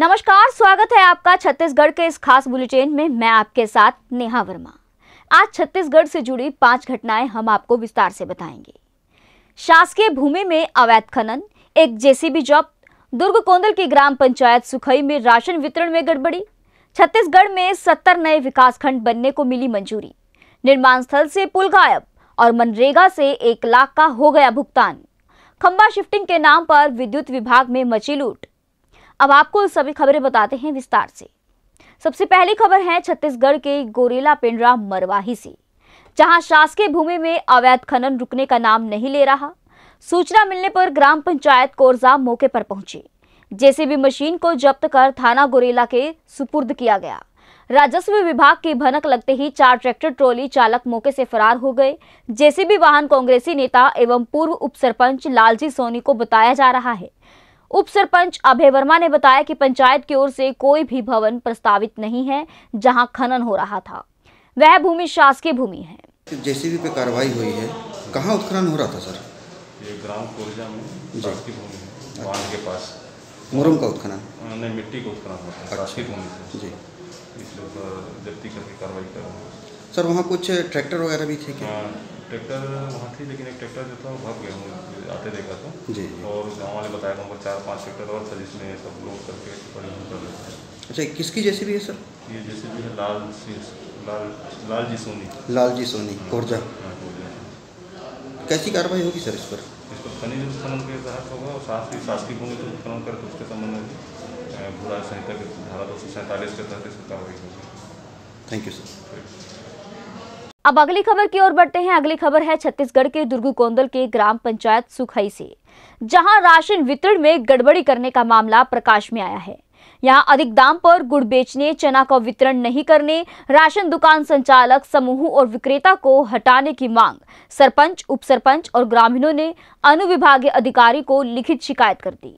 नमस्कार स्वागत है आपका छत्तीसगढ़ के इस खास बुलेटिन में मैं आपके साथ नेहा वर्मा आज छत्तीसगढ़ से जुड़ी पांच घटनाएं हम आपको विस्तार से बताएंगे शासकीय भूमि में अवैध खनन एक जेसीबी जब्त दुर्ग कोंदल की ग्राम पंचायत सुखई में राशन वितरण में गड़बड़ी छत्तीसगढ़ में सत्तर नए विकास खंड बनने को मिली मंजूरी निर्माण स्थल से पुल गायब और मनरेगा से एक लाख का हो गया भुगतान खंबा शिफ्टिंग के नाम पर विद्युत विभाग में मची लूट अब आपको सभी खबरें बताते हैं विस्तार से सबसे पहली खबर है छत्तीसगढ़ के गोरेला पिंडरा मरवाही से जहां शासकीय भूमि में अवैध खनन रुकने का नाम नहीं ले रहा सूचना मिलने पर ग्राम पंचायत कोरजा मौके पर पहुंची जेसीबी मशीन को जब्त कर थाना गोरेला के सुपुर्द किया गया राजस्व विभाग की भनक लगते ही चार ट्रैक्टर ट्रॉली चालक मौके से फरार हो गए जेसीबी वाहन कांग्रेसी नेता एवं पूर्व उप सरपंच लालजी सोनी को बताया जा रहा है उप सरपंच अभय वर्मा ने बताया कि पंचायत की ओर से कोई भी भवन प्रस्तावित नहीं है जहां खनन हो रहा था वह भूमि शासकीय भूमि है जेसीबी पे कार्रवाई हुई है कहां उत्खनन हो रहा था सर ये ग्राम कोरजा में शासकीय भूमि बांध के पास मुरम का उत्खनन नहीं मिट्टी का उत्खनन शासकीय अच्छा। भूमि जी इसलिए तो जब्ती कार्रवाई कर सर वहाँ कुछ ट्रैक्टर वगैरह भी थे क्या हाँ। ट्रैक्टर वहाँ थी लेकिन एक ट्रैक्टर जो था वो भाग गया आते देखा था तो। जी और गाँव वाले बताया था चार पाँच ट्रैक्टर और था जिसमें सब लोग करके परिवहन कर रहे थे अच्छा किसकी जैसी भी है सर ये जैसे भी है लाल लाल लाल जी सोनी लाल जी सोनी कोर्जा हाँ, हाँ, कैसी कार्रवाई होगी सर इस पर इस पर खनिज उत्खनन के तहत होगा और साथ ही शासकीय भूमि पर उत्खनन करके उसके संबंध में भूरा संहिता के धारा दो सौ सैंतालीस के तहत इसकी कार्रवाई होगी थैंक यू सर अब अगली खबर की ओर बढ़ते हैं अगली खबर है छत्तीसगढ़ के दुर्गू कोंदल के ग्राम पंचायत सुखई से जहां राशन वितरण में गड़बड़ी करने का मामला प्रकाश में आया है यहां अधिक दाम पर गुड़ बेचने चना का वितरण नहीं करने राशन दुकान संचालक समूह और विक्रेता को हटाने की मांग सरपंच उप सरपंच और ग्रामीणों ने अनुविभागीय अधिकारी को लिखित शिकायत कर दी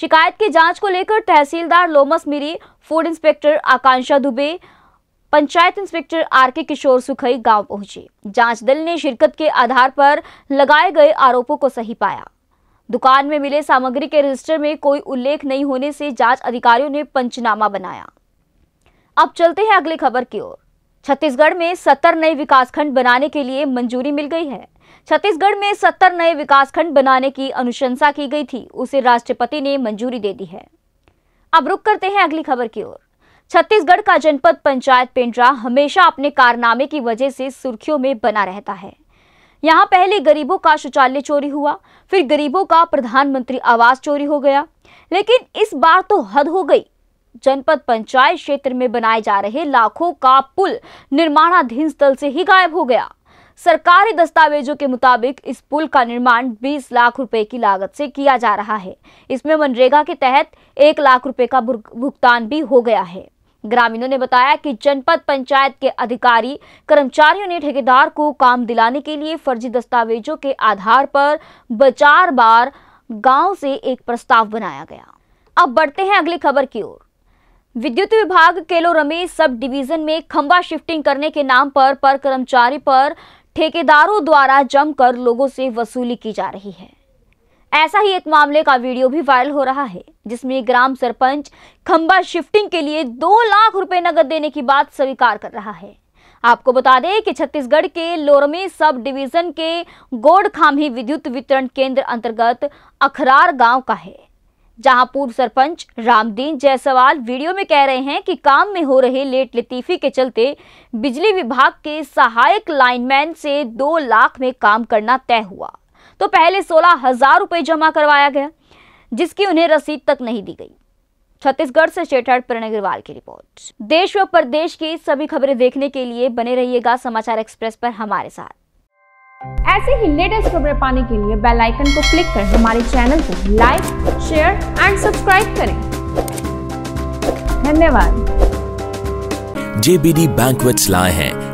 शिकायत की जांच को लेकर तहसीलदार Lomas Miri food inspector Akanksha Dubey panchayat inspector R K Kishore सुखई गांव पहुंचे जांच दल ने शिरकत के आधार पर लगाए गए आरोपों को सही पाया दुकान में मिले सामग्री के रजिस्टर में कोई उल्लेख नहीं होने से जांच अधिकारियों ने पंचनामा बनाया अब चलते हैं अगली खबर की ओर छत्तीसगढ़ में सत्तर नए विकासखंड बनाने के लिए मंजूरी मिल गई है छत्तीसगढ़ में सत्तर नए विकासखंड बनाने की अनुशंसा की गई थी उसे राष्ट्रपति ने मंजूरी दे दी है अब रुक करते हैं अगली खबर की ओर छत्तीसगढ़ का जनपद पंचायत पेंड्रा हमेशा अपने कारनामे की वजह से सुर्खियों में बना रहता है यहाँ पहले गरीबों का शौचालय चोरी हुआ फिर गरीबों का प्रधानमंत्री आवास चोरी हो गया लेकिन इस बार तो हद हो गई जनपद पंचायत क्षेत्र में बनाए जा रहे लाखों का पुल निर्माणाधीन स्थल से ही गायब हो गया सरकारी दस्तावेजों के मुताबिक इस पुल का निर्माण 20 लाख रुपए की लागत से किया जा रहा है इसमें मनरेगा के तहत एक लाख रुपए का भुगतान भी हो गया है ग्रामीणों ने बताया कि जनपद पंचायत के अधिकारी कर्मचारियों ने ठेकेदार को काम दिलाने के लिए फर्जी दस्तावेजों के आधार पर बचार बार गांव से एक प्रस्ताव बनाया गया अब बढ़ते हैं अगली खबर की ओर विद्युत विभाग केलो रमेश सब डिवीजन में खंबा शिफ्टिंग करने के नाम पर पर कर्मचारी पर ठेकेदारों द्वारा जमकर लोगों से वसूली की जा रही है ऐसा ही एक मामले का वीडियो भी वायरल हो रहा है जिसमें ग्राम सरपंच खंबा शिफ्टिंग के लिए दो लाख रुपए नगद देने की बात स्वीकार कर रहा है आपको बता दें कि छत्तीसगढ़ के लोरमी सब डिवीजन के गोडखामी विद्युत वितरण केंद्र अंतर्गत अखरार गांव का है जहां पूर्व सरपंच रामदीन जायसवाल वीडियो में कह रहे हैं कि काम में हो रहे लेट लतीफी के चलते बिजली विभाग के सहायक लाइनमैन से दो लाख में काम करना तय हुआ तो पहले सोलह हजार रुपए जमा करवाया गया जिसकी उन्हें रसीद तक नहीं दी गई छत्तीसगढ़ से शेठाड़ प्रण अग्रवाल की रिपोर्ट देश व प्रदेश की सभी खबरें देखने के लिए बने रहिएगा समाचार एक्सप्रेस पर हमारे साथ ऐसे ही लेटेस्ट खबरें पाने के लिए बेल आइकन को क्लिक कर हमारे चैनल को लाइक शेयर एंड सब्सक्राइब करें धन्यवाद जेबीडी बैंक लाए हैं